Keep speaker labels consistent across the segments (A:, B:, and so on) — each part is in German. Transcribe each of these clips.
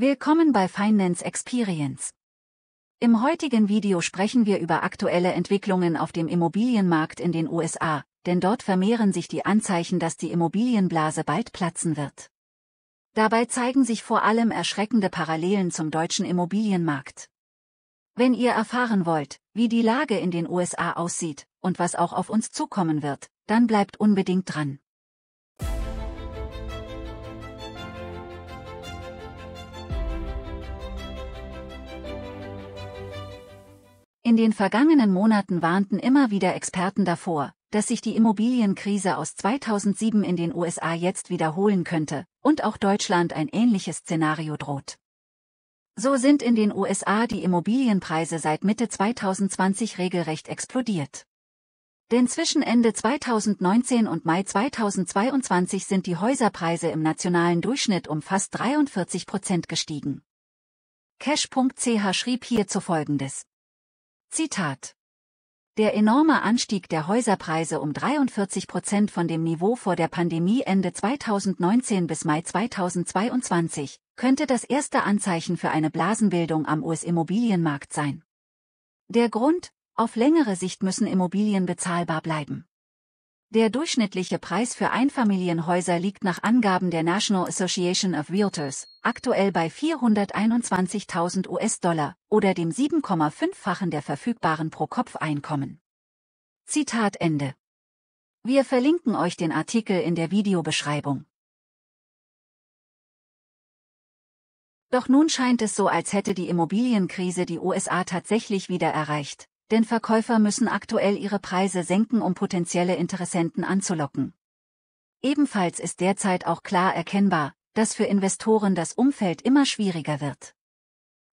A: Willkommen bei Finance Experience. Im heutigen Video sprechen wir über aktuelle Entwicklungen auf dem Immobilienmarkt in den USA, denn dort vermehren sich die Anzeichen, dass die Immobilienblase bald platzen wird. Dabei zeigen sich vor allem erschreckende Parallelen zum deutschen Immobilienmarkt. Wenn ihr erfahren wollt, wie die Lage in den USA aussieht und was auch auf uns zukommen wird, dann bleibt unbedingt dran. In den vergangenen Monaten warnten immer wieder Experten davor, dass sich die Immobilienkrise aus 2007 in den USA jetzt wiederholen könnte und auch Deutschland ein ähnliches Szenario droht. So sind in den USA die Immobilienpreise seit Mitte 2020 regelrecht explodiert. Denn zwischen Ende 2019 und Mai 2022 sind die Häuserpreise im nationalen Durchschnitt um fast 43 Prozent gestiegen. Cash.ch schrieb hierzu folgendes. Zitat. Der enorme Anstieg der Häuserpreise um 43 Prozent von dem Niveau vor der Pandemie Ende 2019 bis Mai 2022 könnte das erste Anzeichen für eine Blasenbildung am US-Immobilienmarkt sein. Der Grund, auf längere Sicht müssen Immobilien bezahlbar bleiben. Der durchschnittliche Preis für Einfamilienhäuser liegt nach Angaben der National Association of Realtors aktuell bei 421.000 US-Dollar oder dem 7,5-fachen der verfügbaren Pro-Kopf-Einkommen. Zitat Ende. Wir verlinken euch den Artikel in der Videobeschreibung. Doch nun scheint es so, als hätte die Immobilienkrise die USA tatsächlich wieder erreicht denn Verkäufer müssen aktuell ihre Preise senken, um potenzielle Interessenten anzulocken. Ebenfalls ist derzeit auch klar erkennbar, dass für Investoren das Umfeld immer schwieriger wird.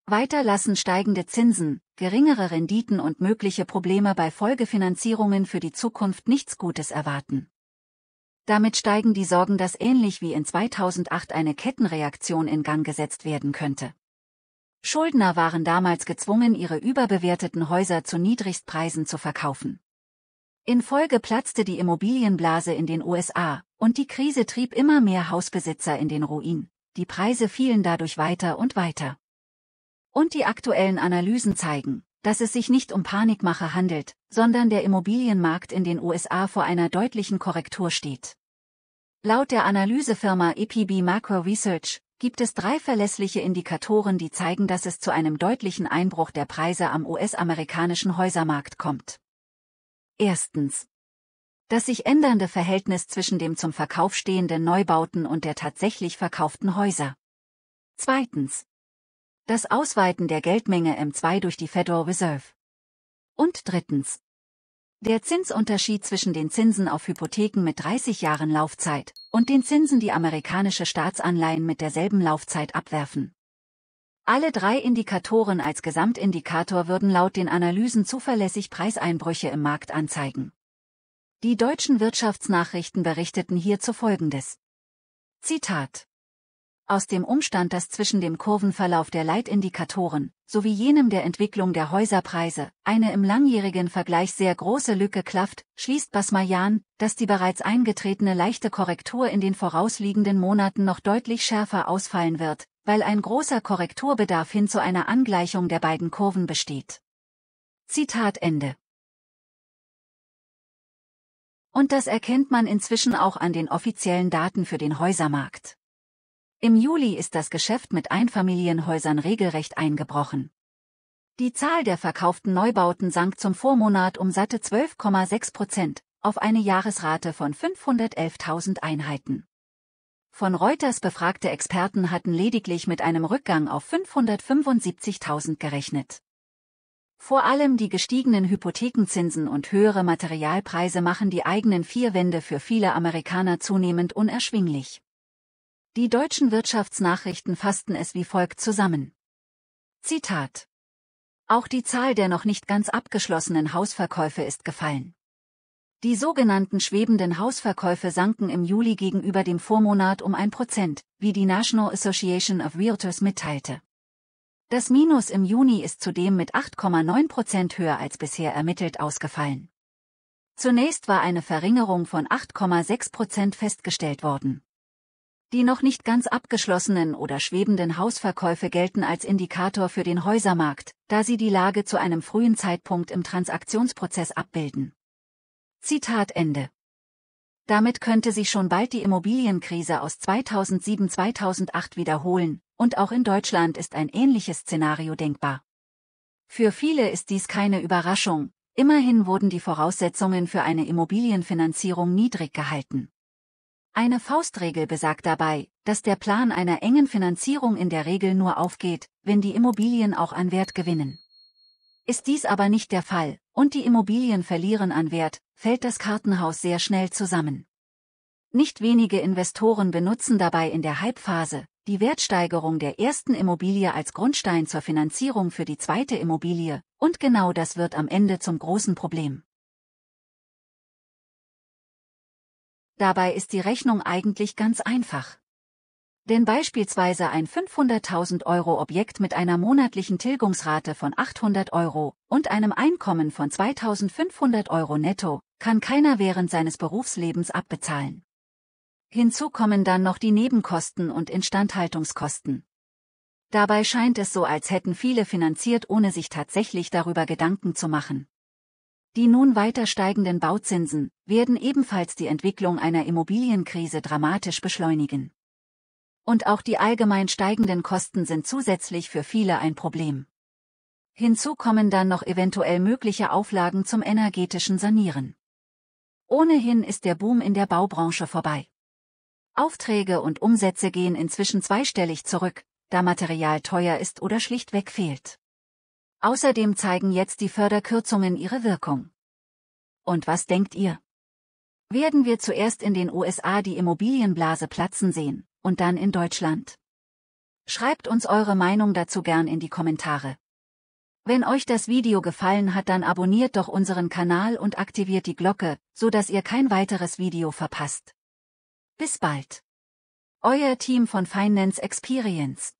A: Weiter lassen steigende Zinsen, geringere Renditen und mögliche Probleme bei Folgefinanzierungen für die Zukunft nichts Gutes erwarten. Damit steigen die Sorgen, dass ähnlich wie in 2008 eine Kettenreaktion in Gang gesetzt werden könnte. Schuldner waren damals gezwungen, ihre überbewerteten Häuser zu Niedrigstpreisen zu verkaufen. In Folge platzte die Immobilienblase in den USA, und die Krise trieb immer mehr Hausbesitzer in den Ruin. Die Preise fielen dadurch weiter und weiter. Und die aktuellen Analysen zeigen, dass es sich nicht um Panikmache handelt, sondern der Immobilienmarkt in den USA vor einer deutlichen Korrektur steht. Laut der Analysefirma EPB Macro Research gibt es drei verlässliche Indikatoren, die zeigen, dass es zu einem deutlichen Einbruch der Preise am US-amerikanischen Häusermarkt kommt. Erstens. Das sich ändernde Verhältnis zwischen dem zum Verkauf stehenden Neubauten und der tatsächlich verkauften Häuser. Zweitens. Das Ausweiten der Geldmenge M2 durch die Federal Reserve. Und drittens. Der Zinsunterschied zwischen den Zinsen auf Hypotheken mit 30 Jahren Laufzeit, und den Zinsen die amerikanische Staatsanleihen mit derselben Laufzeit abwerfen. Alle drei Indikatoren als Gesamtindikator würden laut den Analysen zuverlässig Preiseinbrüche im Markt anzeigen. Die deutschen Wirtschaftsnachrichten berichteten hierzu folgendes. Zitat aus dem Umstand, dass zwischen dem Kurvenverlauf der Leitindikatoren sowie jenem der Entwicklung der Häuserpreise eine im langjährigen Vergleich sehr große Lücke klafft, schließt Basmayan, dass die bereits eingetretene leichte Korrektur in den vorausliegenden Monaten noch deutlich schärfer ausfallen wird, weil ein großer Korrekturbedarf hin zu einer Angleichung der beiden Kurven besteht. Zitat Ende. Und das erkennt man inzwischen auch an den offiziellen Daten für den Häusermarkt. Im Juli ist das Geschäft mit Einfamilienhäusern regelrecht eingebrochen. Die Zahl der verkauften Neubauten sank zum Vormonat um satte 12,6 Prozent auf eine Jahresrate von 511.000 Einheiten. Von Reuters befragte Experten hatten lediglich mit einem Rückgang auf 575.000 gerechnet. Vor allem die gestiegenen Hypothekenzinsen und höhere Materialpreise machen die eigenen vier Wände für viele Amerikaner zunehmend unerschwinglich. Die deutschen Wirtschaftsnachrichten fassten es wie folgt zusammen. Zitat. Auch die Zahl der noch nicht ganz abgeschlossenen Hausverkäufe ist gefallen. Die sogenannten schwebenden Hausverkäufe sanken im Juli gegenüber dem Vormonat um ein Prozent, wie die National Association of Realtors mitteilte. Das Minus im Juni ist zudem mit 8,9% Prozent höher als bisher ermittelt ausgefallen. Zunächst war eine Verringerung von 8,6% Prozent festgestellt worden. Die noch nicht ganz abgeschlossenen oder schwebenden Hausverkäufe gelten als Indikator für den Häusermarkt, da sie die Lage zu einem frühen Zeitpunkt im Transaktionsprozess abbilden. Zitat Ende. Damit könnte sich schon bald die Immobilienkrise aus 2007-2008 wiederholen, und auch in Deutschland ist ein ähnliches Szenario denkbar. Für viele ist dies keine Überraschung, immerhin wurden die Voraussetzungen für eine Immobilienfinanzierung niedrig gehalten. Eine Faustregel besagt dabei, dass der Plan einer engen Finanzierung in der Regel nur aufgeht, wenn die Immobilien auch an Wert gewinnen. Ist dies aber nicht der Fall, und die Immobilien verlieren an Wert, fällt das Kartenhaus sehr schnell zusammen. Nicht wenige Investoren benutzen dabei in der Halbphase die Wertsteigerung der ersten Immobilie als Grundstein zur Finanzierung für die zweite Immobilie, und genau das wird am Ende zum großen Problem. Dabei ist die Rechnung eigentlich ganz einfach. Denn beispielsweise ein 500.000 Euro Objekt mit einer monatlichen Tilgungsrate von 800 Euro und einem Einkommen von 2.500 Euro netto kann keiner während seines Berufslebens abbezahlen. Hinzu kommen dann noch die Nebenkosten und Instandhaltungskosten. Dabei scheint es so, als hätten viele finanziert, ohne sich tatsächlich darüber Gedanken zu machen. Die nun weiter steigenden Bauzinsen werden ebenfalls die Entwicklung einer Immobilienkrise dramatisch beschleunigen. Und auch die allgemein steigenden Kosten sind zusätzlich für viele ein Problem. Hinzu kommen dann noch eventuell mögliche Auflagen zum energetischen Sanieren. Ohnehin ist der Boom in der Baubranche vorbei. Aufträge und Umsätze gehen inzwischen zweistellig zurück, da Material teuer ist oder schlichtweg fehlt. Außerdem zeigen jetzt die Förderkürzungen ihre Wirkung. Und was denkt ihr? Werden wir zuerst in den USA die Immobilienblase platzen sehen, und dann in Deutschland? Schreibt uns eure Meinung dazu gern in die Kommentare. Wenn euch das Video gefallen hat, dann abonniert doch unseren Kanal und aktiviert die Glocke, so dass ihr kein weiteres Video verpasst. Bis bald. Euer Team von Finance Experience.